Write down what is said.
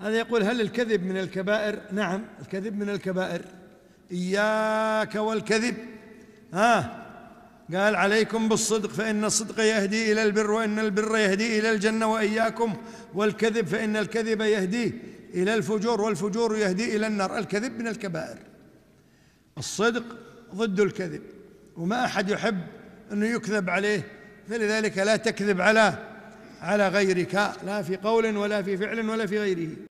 هذا يقول هل الكذب من الكبائر نعم الكذب من الكبائر إياك والكذب ها قال عليكم بالصدق فإن الصدق يهدي إلى البر وإن البر يهدي إلى الجنة وإياكم والكذب فإن الكذب يهدي إلى الفجور والفجور يهدي إلى النار الكذب من الكبائر الصدق ضد الكذب وما أحد يحب أنه يكذب عليه فلذلك لا تكذب على على غيرك لا في قول ولا في فعل ولا في غيره